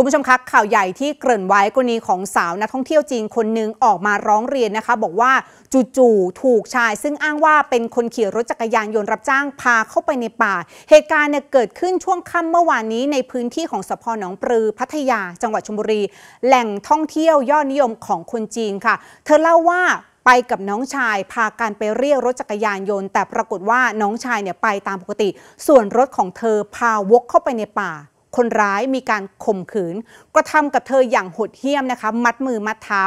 คุณผู้ชมคะข่าวใหญ่ที่เกริ่นไว้กรณีของสาวนักท่องเที่ยวจีนคนหนึ่งออกมาร้องเรียนนะคะบอกว่าจู่ๆถูกชาย ซึ่งอ้างว่าเป็นคนขี่รถจักรยานยนต์รับจ้างพาเข้าไปในป่า เหตุการณ์เนี่ยเกิดขึ้นช่วงค่ำเมื่อวานนี้ในพื้นที่ของสพหนองปลือ พัทยาจังหวัดชลบุรี แหล่งท่องเที่ยวยอดนิยมของคนจีนค่ะเธอเล่าว่าไปกับน้องชายพากันไปเรียกรถจักรยานยนต์แต่ปรากฏว่าน้องชายเนี่ยไปตามปกติ ส่วนรถของเธอพาวกเข้าไปในป่าคนร้ายมีการข่มขืนกระทำกับเธออย่างโหดเหี้ยมนะคะมัดมือมัดเท้า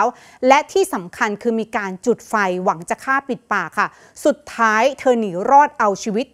และที่สำคัญคือมีการจุดไฟหวังจะฆ่าปิดปากค่ะ สุดท้ายเธอหนีรอดเอาชีวิต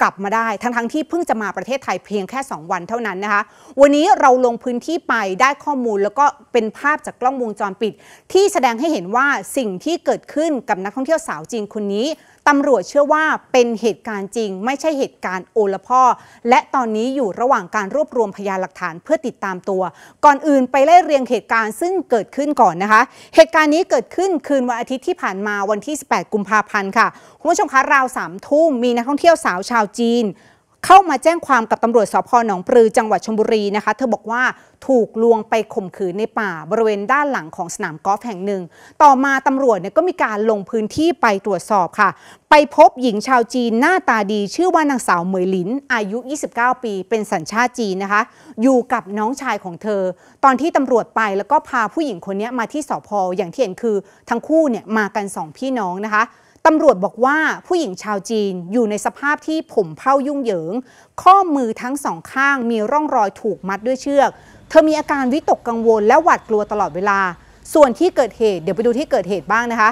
กลับมาได้ ทั้งทั้งที่เพิ่งจะมาประเทศไทยเพียงแค่ 2 วันเท่านั้นนะคะ วันนี้เราลงพื้นที่ไปได้ข้อมูลแล้วก็เป็นภาพจากกล้องวงจรปิด ที่แสดงให้เห็นว่าสิ่งที่เกิดขึ้นกับนักท่องเที่ยวสาวจีนคนนี้ตำรวจเชื่อว่าเป็นเหตุการณ์จริงไม่ใช่เหตุการณ์โอละพ่อ และตอนนี้อยู่ระหว่างการรวบรวมพยานหลักฐานเพื่อติดตามตัว ก่อนอื่นไปไล่เรียงเหตุการณ์ซึ่งเกิดขึ้นก่อนนะคะ เหตุการณ์นี้เกิดขึ้นคืนวันอาทิตย์ที่ผ่านมาวันที่ 18กุมภาพันธ์ค่ะคุณผู้ชมคะราวสามทุ่มมีนักท่องเที่ยวสาวชาวจีนเข้ามาแจ้งความกับตำรวจสพหนองปลือจังหวัดชลบุรีนะคะ เธอบอกว่าถูกลวงไปข่มขืนในป่าบริเวณด้านหลังของสนามกอล์ฟแห่งหนึ่ง ต่อมาตำรวจเนี่ยก็มีการลงพื้นที่ไปตรวจสอบค่ะ ไปพบหญิงชาวจีนหน้าตาดีชื่อว่านางสาวเหมยหลินอายุ 29 ปี เป็นสัญชาติจีนนะคะ อยู่กับน้องชายของเธอ ตอนที่ตำรวจไปแล้วก็พาผู้หญิงคนนี้มาที่สพอย่างที่เห็นคือ ทั้งคู่เนี่ยมากัน 2 พี่น้องนะคะตำรวจบอกว่าผู้หญิงชาวจีนอยู่ในสภาพที่ผมเผายุ่งเหยิง ข้อมือทั้งสองข้างมีร่องรอยถูกมัดด้วยเชือก เธอมีอาการวิตกกังวลและหวาดกลัวตลอดเวลา ส่วนที่เกิดเหตุ เดี๋ยวไปดูที่เกิดเหตุบ้างนะคะ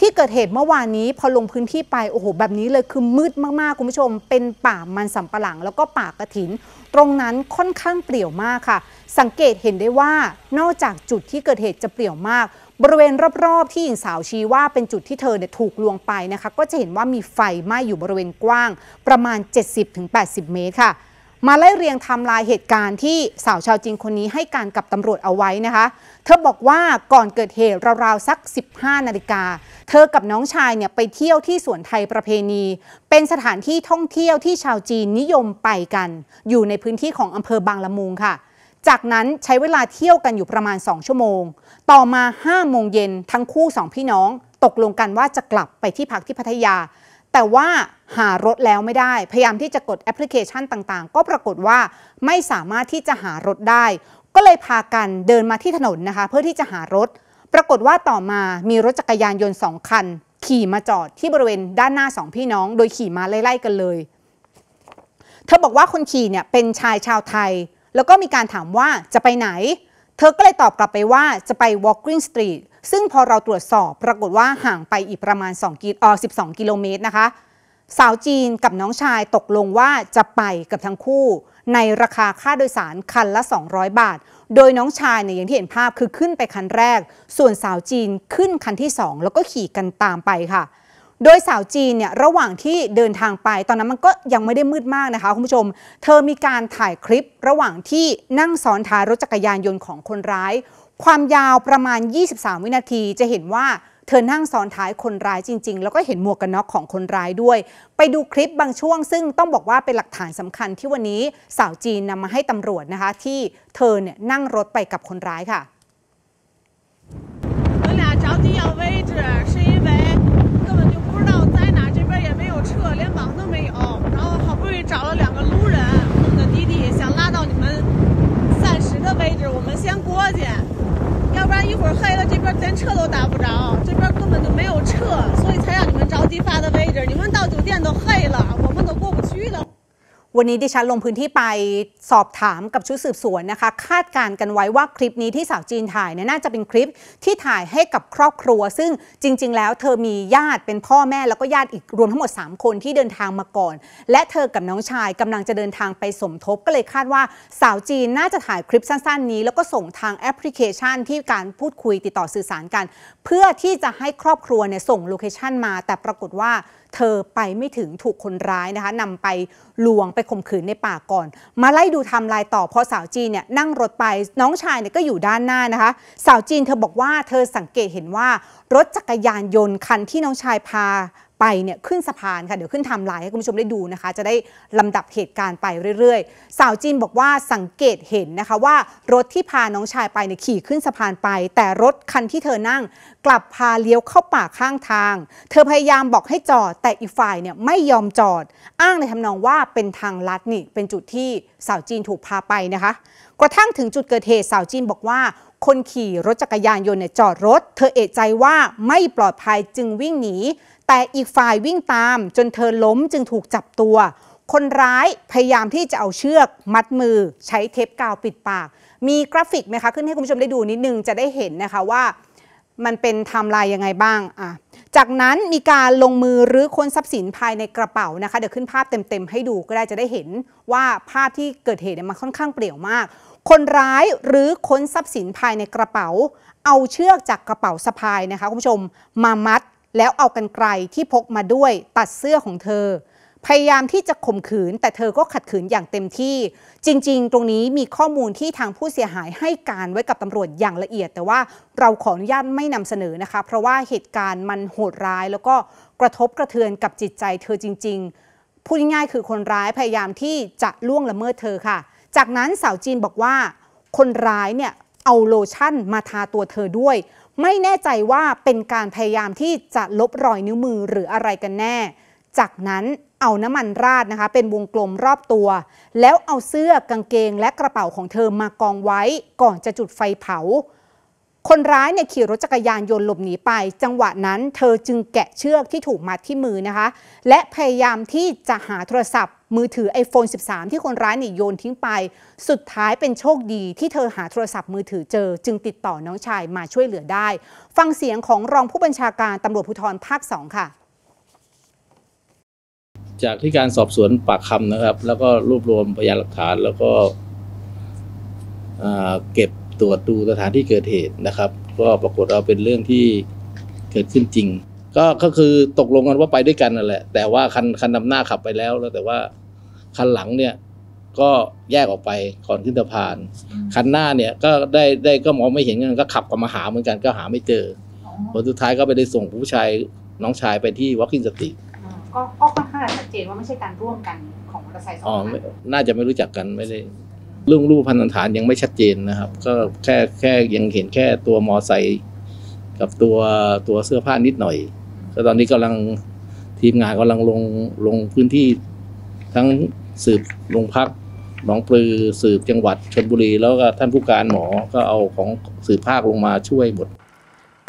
ที่เกิดเหตุเมื่อวานนี้พอลงพื้นที่ไปโอ้โหแบบนี้เลยคือมืดมาก ๆ คุณผู้ชม เป็นป่ามันสำปะหลังแล้วก็ป่ากระถิน ตรงนั้นค่อนข้างเปลี่ยวมากค่ะ สังเกตเห็นได้ว่านอกจากจุดที่เกิดเหตุจะเปลี่ยวมากบริเวณรอบๆที่หญิงสาวชี้ว่าเป็นจุดที่เธอเนี่ยถูกลวงไปนะคะก็จะเห็นว่ามีไฟไหม้อยู่บริเวณกว้างประมาณ 70-80 เมตรค่ะ มาไล่เรียงทำลายเหตุการณ์ที่สาวชาวจีนคนนี้ให้การกับตำรวจเอาไว้นะคะ เธอบอกว่าก่อนเกิดเหตุราวๆสัก 15 นาฬิกา เธอกับน้องชายเนี่ยไปเที่ยวที่สวนไทยประเพณี เป็นสถานที่ท่องเที่ยวที่ชาวจีนนิยมไปกัน อยู่ในพื้นที่ของอำเภอบางละมุงค่ะจากนั้นใช้เวลาเที่ยวกันอยู่ประมาณ 2 ชั่วโมง ต่อมา 5 โมงเย็นทั้งคู่สองพี่น้องตกลงกันว่าจะกลับไปที่พักที่พัทยา แต่ว่าหารถแล้วไม่ได้ พยายามที่จะกดแอปพลิเคชันต่างๆ ก็ปรากฏว่าไม่สามารถที่จะหารถได้ ก็เลยพากันเดินมาที่ถนนนะคะเพื่อที่จะหารถ ปรากฏว่าต่อมามีรถจักรยานยนต์สองคันขี่มาจอดที่บริเวณด้านหน้าสองพี่น้อง โดยขี่มาไล่ๆกันเลยเธอบอกว่าคนขี่เนี่ยเป็นชายชาวไทยแล้วก็มีการถามว่าจะไปไหน เธอก็เลยตอบกลับไปว่าจะไป Walking Street ซึ่งพอเราตรวจสอบปรากฏว่าห่างไปอีกประมาณ2กิโลออ12 กิโลเมตรนะคะ สาวจีนกับน้องชายตกลงว่าจะไปกับทั้งคู่ ในราคาค่าโดยสารคันละ 200 บาท โดยน้องชายเนี่ยอย่างที่เห็นภาพคือขึ้นไปคันแรก ส่วนสาวจีนขึ้นคันที่ 2 แล้วก็ขี่กันตามไปค่ะโดยสาวจีนเนี่ยระหว่างที่เดินทางไป ตอนนั้นมันก็ยังไม่ได้มืดมากนะคะคุณผู้ชม เธอมีการถ่ายคลิประหว่างที่นั่งซ้อนท้ายรถจักรยานยนต์ของคนร้าย ความยาวประมาณ 23 วินาทีจะเห็นว่าเธอ นั่งซ้อนท้ายคนร้ายจริง ๆ แล้วก็เห็นหมวกกันน็อกของคนร้ายด้วย ไปดูคลิปบางช่วง ซึ่งต้องบอกว่าเป็นหลักฐานสำคัญที่วันนี้สาวจีนนำมาให้ตำรวจนะคะที่เธอเนี่ยนั่งรถไปกับคนร้ายค่ะวันนี้ดิฉันลงพื้นที่ไปสอบถามกับชุดสืบสวนนะคะคาดการกันไว้ว่าคลิปนี้ที่สาวจีนถ่ายเนี่ยน่าจะเป็นคลิปที่ถ่ายให้กับครอบครัว ซึ่งจริงๆแล้วเธอมีญาติเป็นพ่อแม่แล้วก็ญาติอีกรวมทั้งหมด 3 คนที่เดินทางมาก่อน และเธอกับน้องชายกำลังจะเดินทางไปสมทบก็เลยคาดว่าสาวจีนน่าจะถ่ายคลิปสั้นๆ นี้ แล้วก็ส่งทางแอปพลิเคชันที่การพูดคุยติดต่อสื่อสารกัน เพื่อที่จะให้ครอบครัวเนี่ยส่งโลเคชันมาแต่ปรากฏว่าเธอไปไม่ถึงถูกคนร้ายนะคะนำไปลวงไปข่มขืนในป่าก่อน มาไล่ดูทำลายต่อเพราะสาวจีนเนี่ยนั่งรถไปน้องชายเนี่ยก็อยู่ด้านหน้านะคะ สาวจีนเธอบอกว่าเธอสังเกตเห็นว่ารถจักรยานยนต์คันที่น้องชายพาไปเนี่ยขึ้นสะพานค่ะเดี๋ยวขึ้นทำลายให้คุณผู้ชมได้ดูนะคะ จะได้ลำดับเหตุการณ์ไปเรื่อยๆ สาวจีนบอกว่าสังเกตเห็นนะคะว่า รถที่พาน้องชายไปเนี่ยขี่ขึ้นสะพานไป แต่รถคันที่เธอนั่งกลับพาเลี้ยวเข้าป่าข้างทาง เธอพยายามบอกให้จอดแต่อีกฝ่ายเนี่ยไม่ยอมจอดอ้างในทำนองว่าเป็นทางลัดนี่เป็นจุดที่สาวจีนถูกพาไปนะคะกระทั่งถึงจุดเกิดเหตุสาวจีนบอกว่า คนขี่รถจักรยานยนต์เนี่ยจอดรถ เธอเอกใจว่าไม่ปลอดภัยจึงวิ่งหนีแต่อีกฝ่ายวิ่งตามจนเธอล้มจึงถูกจับตัว คนร้ายพยายามที่จะเอาเชือกมัดมือ ใช้เทปกาวปิดปาก มีกราฟิกไหมคะขึ้นให้คุณผู้ชมได้ดูนิดนึงจะได้เห็นนะคะว่ามันเป็นไทม์ไลน์ยังไงบ้างอ่ะจากนั้นมีการลงมือรื้อค้นทรัพย์สินภายในกระเป๋านะคะเดี๋ยวขึ้นภาพเต็มๆให้ดูก็ได้จะได้เห็นว่าภาพที่เกิดเหตุมันค่อนข้างเปลี่ยวมาก คนร้ายหรือค้นทรัพย์สินภายในกระเป๋า เอาเชือกจากกระเป๋าสะพายนะคะคุณผู้ชมมามัดแล้วเอากันไกลที่พกมาด้วยตัดเสื้อของเธอ พยายามที่จะข่มขืน แต่เธอก็ขัดขืนอย่างเต็มที่ จริง ๆ ตรงนี้มีข้อมูลที่ทางผู้เสียหายให้การไว้กับตำรวจอย่างละเอียด แต่ว่าเราขออนุญาตไม่นำเสนอนะคะ เพราะว่าเหตุการณ์มันโหดร้ายแล้วก็กระทบกระเทือนกับจิตใจเธอจริง ๆ พูดง่ายๆคือคนร้ายพยายามที่จะล่วงละเมิดเธอค่ะ จากนั้นสาวจีนบอกว่า คนร้ายเนี่ยเอาโลชั่นมาทาตัวเธอด้วยไม่แน่ใจว่าเป็นการพยายามที่จะลบรอยนิ้วมือหรืออะไรกันแน่ จากนั้นเอาน้ำมันราดนะคะ เป็นวงกลมรอบตัว แล้วเอาเสื้อกางเกงและกระเป๋าของเธอมากองไว้ก่อนจะจุดไฟเผาคนร้ายเนี่ยขี่รถจักรยานยนต์หลบหนีไป จังหวะนั้นเธอจึงแกะเชือกที่ถูกมัดที่มือนะคะและพยายามที่จะหาโทรศัพท์มือถือ iPhone 13 ที่คนร้ายเนี่ยโยนทิ้งไป สุดท้ายเป็นโชคดีที่เธอหาโทรศัพท์มือถือเจอ จึงติดต่อน้องชายมาช่วยเหลือได้ ฟังเสียงของรองผู้บัญชาการตำรวจภูธรภาค 2 ค่ะ จากที่การสอบสวนปากคำนะครับแล้วก็รวบรวมพยานหลักฐานแล้วก็เก็บตรวจดูสถานที่เกิดเหตุนะครับ ก็ปรากฏเอาเป็นเรื่องที่เกิดขึ้นจริง ก็ก็คือตกลงกันว่าไปด้วยกันนั่นแหละ แต่ว่าคันคันนำหน้าขับไปแล้วแล้วแต่ว่า คันหลังเนี่ยก็แยกออกไปก่อนขึ้นสะพาน คันหน้าเนี่ยก็ได้ได้ก็มองไม่เห็นกันก็ขับกลับมาหาเหมือนกันก็หาไม่เจอผลสุดท้ายก็ไปได้ส่งผู้ชายน้องชายไปที่วอคิีนสติก็ค่อนข้างชัดเจนว่าไม่ใช่การร่วมกันของมอเตอร์ไซค์สองคันน่าจะไม่รู้จักกันไม่ได้เรื่องรูปพันธฐานยังไม่ชัดเจนนะครับ ก็แค่แค่ยังเห็นแค่ตัวมอไซค์กับตัวตัวเสื้อผ้านิดหน่อยก็ตอนนี้กำลังทีมงานกำลังลงลงพื้นที่ทั้งสืบลงพักหนองปลือสืบจังหวัดชนบุรีแล้วก็ท่านผู้การหมอก็เอาของสืบภาคลงมาช่วยหมด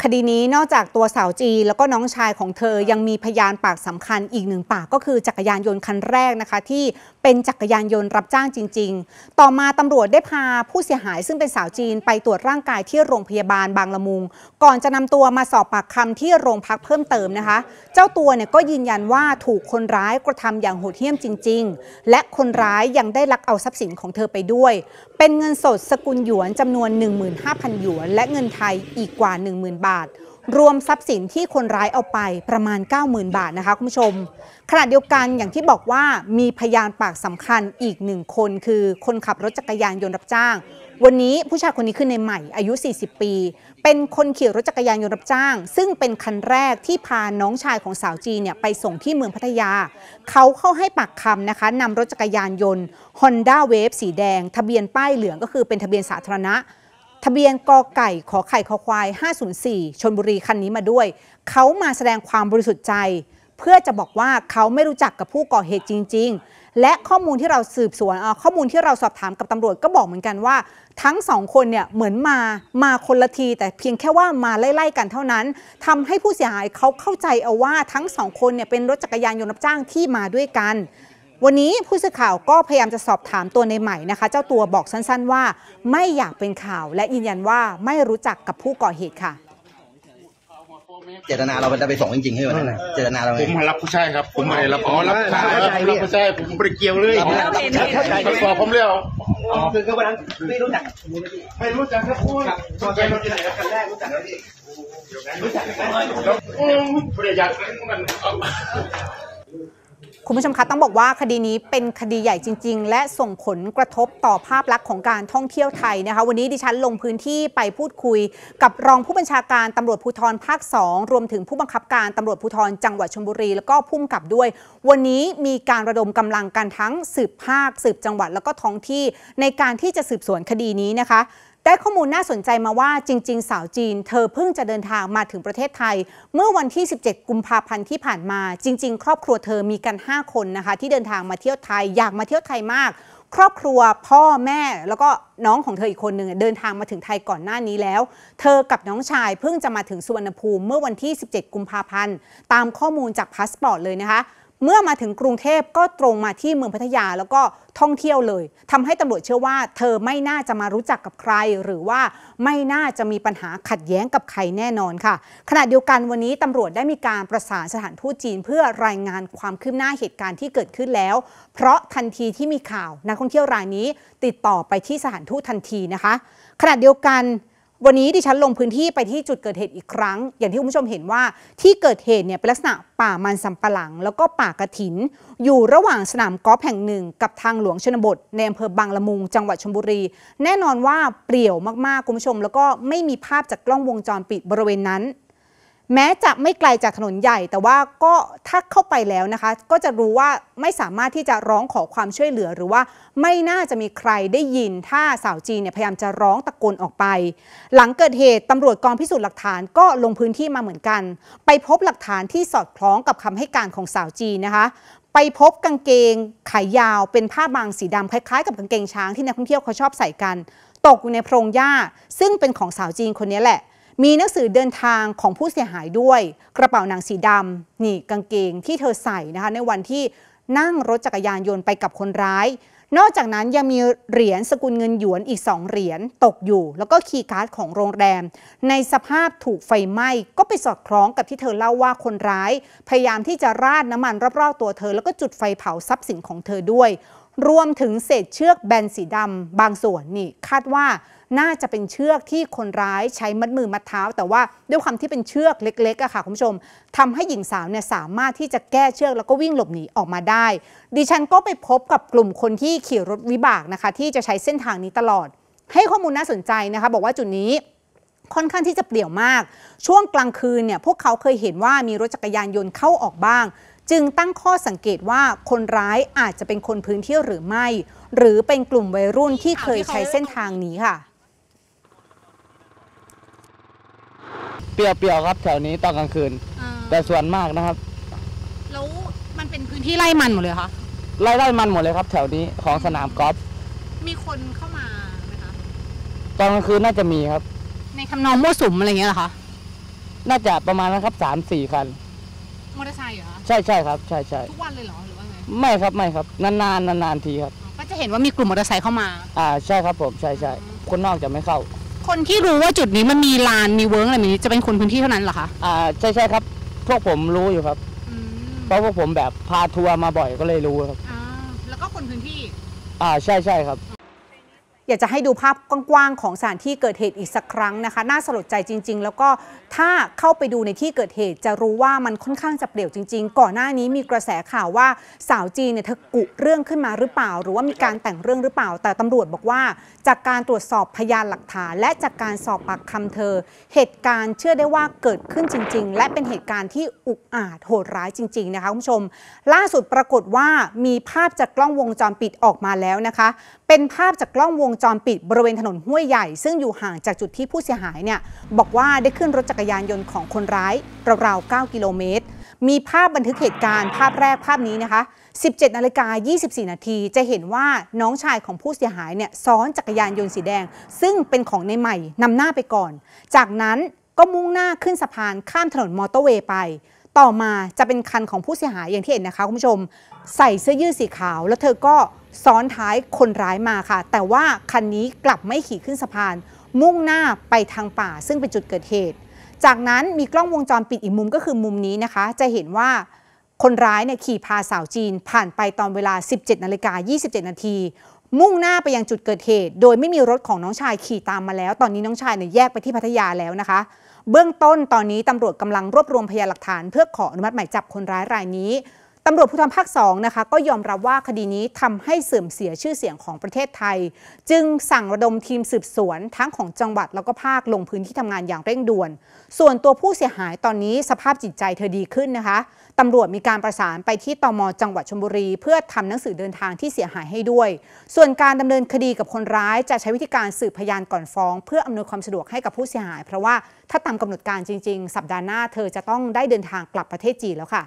คดีนี้นอกจากตัวสาวจีแล้วก็น้องชายของเธอยังมีพยานปากสำคัญอีกหนึ่งปากก็คือจักรยานยนต์คันแรกนะคะที่เป็นจักรยานยนต์รับจ้างจริง ๆ ต่อมาตำรวจได้พาผู้เสียหายซึ่งเป็นสาวจีนไปตรวจร่างกายที่โรงพยาบาลบางละมุง ก่อนจะนำตัวมาสอบปากคำที่โรงพักเพิ่มเติมนะคะ เจ้าตัวเนี่ยก็ยืนยันว่าถูกคนร้ายกระทำอย่างโหดเหี้ยมจริง ๆ และคนร้ายยังได้ลักเอาทรัพย์สินของเธอไปด้วย เป็นเงินสดสกุลหยวนจำนวน15,000หยวนและเงินไทยอีกกว่า 10,000 บาทรวมทรัพย์สินที่คนร้ายเอาไปประมาณ 90,000 บาทนะคะคุณผู้ชมขณะเดียวกันอย่างที่บอกว่ามีพยานปากสำคัญอีกหนึ่งคนคือคนขับรถจักรยานยนต์รับจ้าง วันนี้ผู้ชายคนนี้คือในใหม่อายุ 40 ปี เป็นคนขี่รถจักรยานยนต์รับจ้าง ซึ่งเป็นคันแรกที่พาน้องชายของสาวจีเนี่ยไปส่งที่เมืองพัทยา เขาเข้าให้ปากคำนะคะนำรถจักรยานยนต์ Honda Wave สีแดง ทะเบียนป้ายเหลืองก็คือเป็นทะเบียนสาธารณะทะเบียนกอไก่ขอไข่ขอควาย 504ชนบุรีคันนี้มาด้วย เขามาแสดงความบริสุทธิ์ใจ เพื่อจะบอกว่าเขาไม่รู้จักกับผู้ก่อเหตุจริงๆ และข้อมูลที่เราสืบสวนข้อมูลที่เราสอบถามกับตำรวจก็บอกเหมือนกันว่า ทั้งสองคนเนี่ยเหมือนมา มาคนละที แต่เพียงแค่ว่ามาไล่ ๆ กันเท่านั้น ทำให้ผู้เสียหายเขาเข้าใจเอาว่าทั้งสองคนเนี่ยเป็นรถจักรยานยนต์รับจ้างที่มาด้วยกันวันนี้ผู้สื่อข่าวก็พยายามจะสอบถามตัวในใหม่นะคะ เจ้าตัวบอกสั้นๆว่าไม่อยากเป็นข่าว และยืนยันว่าไม่รู้จักกับผู้ก่อเหตุค่ะ เจตนาเราจะไปส่งจริงๆให้วันน้เจตนาเราผมมารับผู้ชายครับผมมรับอ๋อรับผู้ชายรับผู้ชายผมไปเกี่ยวเลยผมสอบผมเร็วคือเือวันนั้นไม่รู้จักไม่รู้จักครับคูณตอนรที่ไหนครั้งแรกรู้จักแล้วพี่รู้จักไหมรู้จักไม่ได้อยกมันคุณผู้ชมคะต้องบอกว่าคดีนี้เป็นคดีใหญ่จริง ๆ และส่งผลกระทบต่อภาพลักษณ์ของการท่องเที่ยวไทยนะคะวันนี้ดิฉันลงพื้นที่ไปพูดคุยกับรองผู้บัญชาการตำรวจภูธรภาค 2 รวมถึงผู้บังคับการตำรวจภูธรจังหวัดชลบุรีแล้วก็พุ่มกับด้วย วันนี้มีการระดมกำลังกันทั้งสืบภาค สืบจังหวัด แล้วก็ท้องที่ในการที่จะสืบสวนคดีนี้นะคะได้ข้อมูลน่าสนใจมาว่าจริง ๆ สาวจีน เธอเพิ่งจะเดินทางมาถึงประเทศไทย เมื่อวันที่ 17 กุมภาพันธ์ที่ผ่านมา จริง ๆ ครอบครัวเธอมีกัน 5 คนนะคะ ที่เดินทางมาเที่ยวไทยอยากมาเที่ยวไทยมาก ครอบครัวพ่อแม่ แล้วก็น้องของเธออีกคนหนึ่งเดินทางมาถึงไทยก่อนหน้านี้แล้วเธอกับน้องชายเพิ่งจะมาถึงสุวรรณภูมิเมื่อวันที่ 17 กุมภาพันธ์ตามข้อมูลจากพาสปอร์ตเลยนะคะเมื่อมาถึงกรุงเทพก็ตรงมาที่เมืองพัทยาแล้วก็ท่องเที่ยวเลย ทำให้ตำรวจเชื่อว่าเธอไม่น่าจะมารู้จักกับใคร หรือว่าไม่น่าจะมีปัญหาขัดแย้งกับใครแน่นอนค่ะ ขณะเดียวกันวันนี้ตำรวจได้มีการประสานสถานทูตจีนเพื่อรายงานความคืบหน้าเหตุการณ์ที่เกิดขึ้นแล้ว เพราะทันทีที่มีข่าวนักท่องเที่ยวรายนี้ ติดต่อไปที่สถานทูตทันทีนะคะขณะเดียวกันวันนี้ดิฉันลงพื้นที่ไปที่จุดเกิดเหตุอีกครั้ง อย่างที่คุณผู้ชมเห็นว่าที่เกิดเหตุเนี่ยเป็นลักษณะป่ามันสำปะหลังแล้วก็ป่ากระถิน อยู่ระหว่างสนามกอล์ฟแห่งหนึ่งกับทางหลวงชนบทในอำเภอบางละมุง จังหวัดชลบุรีแน่นอนว่าเปลี่ยวมากๆคุณผู้ชมแล้วก็ไม่มีภาพจากกล้องวงจรปิดบริเวณนั้นแม้จะไม่ไกลจากถนนใหญ่แต่ว่าก็ถ้าเข้าไปแล้วนะคะ ก็จะรู้ว่าไม่สามารถที่จะร้องขอความช่วยเหลือหรือว่าไม่น่าจะมีใครได้ยินถ้าสาวจีนเนี่ยพยายามจะร้องตะโกนออกไป หลังเกิดเหตุตำรวจกองพิสูจน์หลักฐานก็ลงพื้นที่มาเหมือนกัน ไปพบหลักฐานที่สอดคล้องกับคำให้การของสาวจีนนะคะ ไปพบกางเกงขายยาวเป็นผ้าบางสีดำคล้ายๆกับกางเกงช้างที่นักท่องเที่ยวเขาชอบใส่กัน ตกอยู่ในโพรงหญ้า ซึ่งเป็นของสาวจีนคนนี้แหละมีหนังสือเดินทางของผู้เสียหายด้วย กระเป๋าหนังสีดำนี่กางเกงที่เธอใส่นะคะในวันที่นั่งรถจักรยานยนต์ไปกับคนร้าย นอกจากนั้นยังมีเหรียญสกุลเงินหยวนอีก 2 เหรียญตกอยู่แล้วก็คีย์การ์ดของโรงแรม ในสภาพถูกไฟไหม้ก็ไปสอดคล้องกับที่เธอเล่าว่าคนร้าย พยายามที่จะราดน้ำมันรอบๆตัวเธอแล้วก็จุดไฟเผาทรัพย์สินของเธอด้วยรวมถึงเศษเชือกแบนสีดำบางส่วนนี่คาดว่าน่าจะเป็นเชือกที่คนร้ายใช้มัดมือมัดเท้า แต่ว่าด้วยความที่เป็นเชือกเล็กๆอะค่ะคุณผู้ชม ทำให้หญิงสาวเนี่ยสามารถที่จะแก้เชือกแล้วก็วิ่งหลบหนีออกมาได้ ดิฉันก็ไปพบกับกลุ่มคนที่ขี่รถวิบากนะคะที่จะใช้เส้นทางนี้ตลอด ให้ข้อมูลน่าสนใจนะคะ บอกว่าจุดนี้ค่อนข้างที่จะเปลี่ยวมาก ช่วงกลางคืนเนี่ยพวกเขาเคยเห็นว่ามีรถจักรยานยนต์เข้าออกบ้างจึงตั้งข้อสังเกตว่าคนร้ายอาจจะเป็นคนพื้นที่หรือไม่ หรือเป็นกลุ่มวัยรุ่นที่เคยใช้เส้นทางนี้ค่ะ เปียวๆครับแถวนี้ตอนกลางคืน แต่ส่วนมากนะครับแล้วมันเป็นพื้นที่ไร่มันหมดเลยคะไร่ไร่มันหมดเลยครับแถวนี้ของสนามกอล์ฟมีคนเข้ามาไหมคะตอนกลางคืนน่าจะมีครับ ในทำนองมั่วสุมอะไรเงี้ยเหรอคะน่าจะประมาณนะครับสามสี่คันมอเตอร์ไซค์เหรอใช่ใช่ครับใช่ใช่ทุกวันเลยเหรอหรือว่าไงไม่ครับไม่ครับนานนานนานนทีครับ ก็จะเห็นว่ามีกลุ่มมอเตอร์ไซค์เข้ามา อ่าใช่ครับผมใช่ใช่คนนอกจะไม่เข้า คนที่รู้ว่าจุดนี้มันมีลานมีเวิร์กอะไรแบบนี้จะเป็นคนพื้นที่เท่านั้นเหรอคะอ่าใช่ใช่ครับ พวกผมรู้อยู่ครับเพราะพวกผมแบบพาทัวร์มาบ่อยก็เลยรู้ครับอ่าแล้วก็คนพื้นที่ อ่าใช่ใช่ครับอยากจะให้ดูภาพกว้างๆของสถานที่เกิดเหตุอีกสักครั้งนะคะ น่าสลดใจจริงๆ แล้วก็ถ้าเข้าไปดูในที่เกิดเหตุ จะรู้ว่ามันค่อนข้างจะเปลี่ยวจริงๆ ก่อนหน้านี้มีกระแสข่าวว่าสาวจีนเนี่ยเธอกุเรื่องขึ้นมาหรือเปล่า หรือว่ามีการแต่งเรื่องหรือเปล่า แต่ตำรวจบอกว่า จากการตรวจสอบพยานหลักฐานและจากการสอบปากคำเธอ เหตุการณ์เชื่อได้ว่าเกิดขึ้นจริง ๆ และเป็นเหตุการณ์ที่อุกอาจโหดร้ายจริง ๆนะคะคุณผู้ชม ล่าสุดปรากฏว่ามีภาพจากกล้องวงจรปิดออกมาแล้วนะคะเป็นภาพจากกล้องวงจรปิดบริเวณถนนห้วยใหญ่ซึ่งอยู่ห่างจากจุดที่ผู้เสียหายเนี่ยบอกว่าได้ขึ้นรถจักรยานยนต์ของคนร้าย ราวๆ9 กิโลเมตร มีภาพบันทึกเหตุการณ์ภาพแรกภาพนี้นะคะ 17นาฬิกา24 นาที จะเห็นว่าน้องชายของผู้เสียหายเนี่ยซ้อนจักรยานยนต์สีแดง ซึ่งเป็นของในใหม่ นำหน้าไปก่อน จากนั้นก็มุ่งหน้าขึ้นสะพานข้ามถนนมอเตอร์เวย์ไป ต่อมาจะเป็นคันของผู้เสียหายอย่างที่เห็นนะคะคุณผู้ชมใส่เสื้อยืดสีขาว แล้วเธอก็ซ้อนท้ายคนร้ายมาค่ะ แต่ว่าคันนี้กลับไม่ขี่ขึ้นสะพาน มุ่งหน้าไปทางป่า ซึ่งเป็นจุดเกิดเหตุ จากนั้นมีกล้องวงจรปิดอีกมุมก็คือมุมนี้นะคะ จะเห็นว่าคนร้ายเนี่ยขี่พาสาวจีน ผ่านไปตอนเวลา 17นาฬิกา27นาทีมุ่งหน้าไปยังจุดเกิดเหตุ โดยไม่มีรถของน้องชายขี่ตามมาแล้ว ตอนนี้น้องชายเนี่ยแยกไปที่พัทยาแล้วนะคะ เบื้องต้นตอนนี้ตำรวจกำลังรวบรวมพยานหลักฐาน เพื่อขออนุมัติหมายจับคนร้ายรายนี้ตำรวจภูธรภาคสองนะคะ ก็ยอมรับว่าคดีนี้ทำให้เสื่อมเสียชื่อเสียงของประเทศไทย จึงสั่งระดมทีมสืบสวนทั้งของจังหวัดแล้วก็ภาคลงพื้นที่ทำงานอย่างเร่งด่วน ส่วนตัวผู้เสียหายตอนนี้สภาพจิตใจเธอดีขึ้นนะคะตำรวจมีการประสานไปที่ตมจังหวัดชลบุรี เพื่อทำหนังสือเดินทางที่เสียหายให้ด้วย ส่วนการดำเนินคดีกับคนร้ายจะใช้วิธีการสืบพยานก่อนฟ้อง เพื่ออำนวยความสะดวกให้กับผู้เสียหาย เพราะว่าถ้าตามกำหนดการจริงๆ สัปดาห์หน้าเธอจะต้องได้เดินทางกลับประเทศจีนแล้วค่ะ